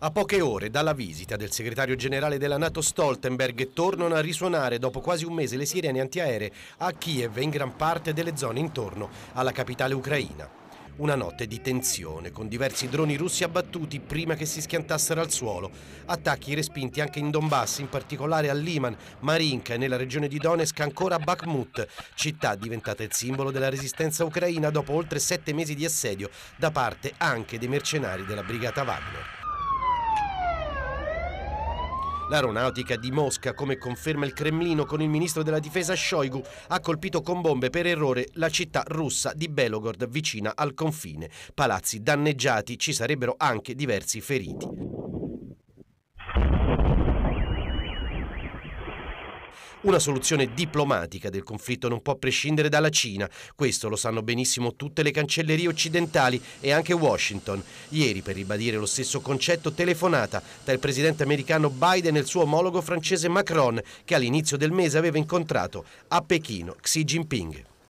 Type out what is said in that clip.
A poche ore dalla visita del segretario generale della Nato Stoltenberg tornano a risuonare dopo quasi un mese le sirene antiaeree a Kiev e in gran parte delle zone intorno alla capitale ucraina. Una notte di tensione con diversi droni russi abbattuti prima che si schiantassero al suolo, attacchi respinti anche in Donbass, in particolare a Liman, Marinka e nella regione di Donetsk ancora a Bakhmut, città diventata il simbolo della resistenza ucraina dopo oltre sette mesi di assedio da parte anche dei mercenari della brigata Wagner. L'aeronautica di Mosca, come conferma il Cremlino con il ministro della difesa Shoigu, ha colpito con bombe per errore la città russa di Belogord vicina al confine. Palazzi danneggiati, ci sarebbero anche diversi feriti. Una soluzione diplomatica del conflitto non può prescindere dalla Cina, questo lo sanno benissimo tutte le cancellerie occidentali e anche Washington. Ieri, per ribadire lo stesso concetto, telefonata tra il presidente americano Biden e il suo omologo francese Macron, che all'inizio del mese aveva incontrato a Pechino Xi Jinping.